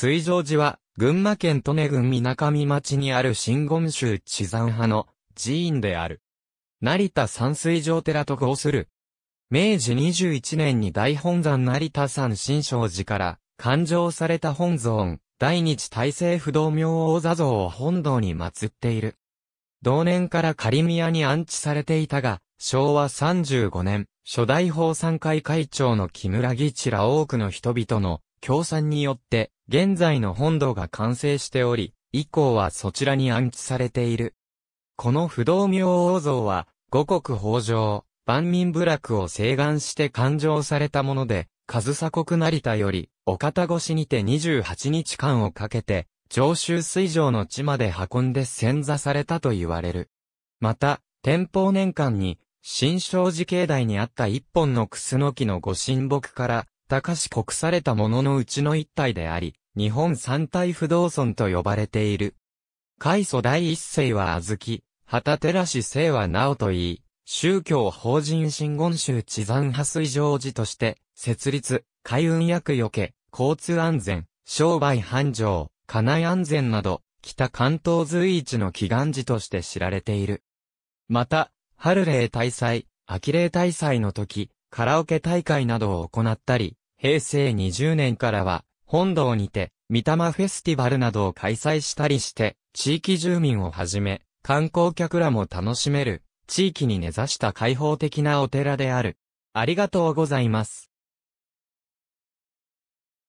水上寺は、群馬県利根郡水上町にある新言宗地山派の寺院である。成田山水上寺と号する。明治21年に大本山成田山新勝寺から、勘定された本尊、大日大政不動明王座像を本堂に祀っている。同年から仮宮に安置されていたが、昭和35年、初代法参会会長の木村義知ら多くの人々の協賛によって現在の本堂が完成しており、以降はそちらに安置されている。この不動明王像は、五国豊穣、万民部落を誓願して勘定されたもので、上総国成田より、お方越しにて28日間をかけて、上州水上の地まで運んで潜座されたと言われる。また、天保年間に、新勝寺境内にあった一本のクスノキの御神木から、たかし国されたもののうちの一体であり、日本三体不動尊と呼ばれている。開祖第一世はあずき、旗寺らし世はなおといい、宗教法人真言宗地山派水上寺として、設立、海運役よけ、交通安全、商売繁盛、家内安全など、北関東随一の祈願寺として知られている。また、春霊大祭、秋霊大祭の時、カラオケ大会などを行ったり、平成20年からは、本堂にて、三玉フェスティバルなどを開催したりして、地域住民をはじめ、観光客らも楽しめる、地域に根ざした開放的なお寺である。ありがとうございます。